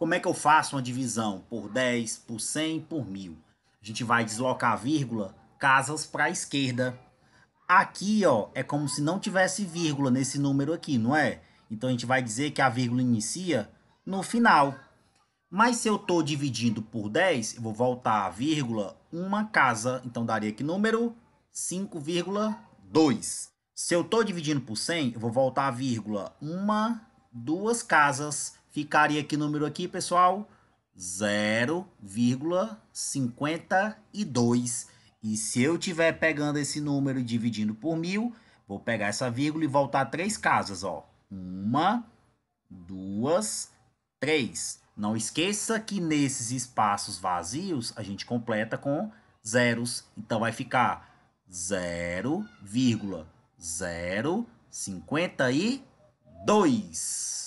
Como é que eu faço uma divisão por 10, por 100, por 1000? A gente vai deslocar a vírgula casas para a esquerda. Aqui, ó, é como se não tivesse vírgula nesse número aqui, não é? Então a gente vai dizer que a vírgula inicia no final. Mas se eu estou dividindo por 10, eu vou voltar a vírgula uma casa. Então daria que número? 5,2. Se eu estou dividindo por 100, eu vou voltar a vírgula uma, duas casas. Ficaria que número aqui, pessoal? 0,52. E se eu tiver pegando esse número e dividindo por mil, vou pegar essa vírgula e voltar três casas, ó. Uma, duas, três. Não esqueça que nesses espaços vazios a gente completa com zeros. Então vai ficar 0,052.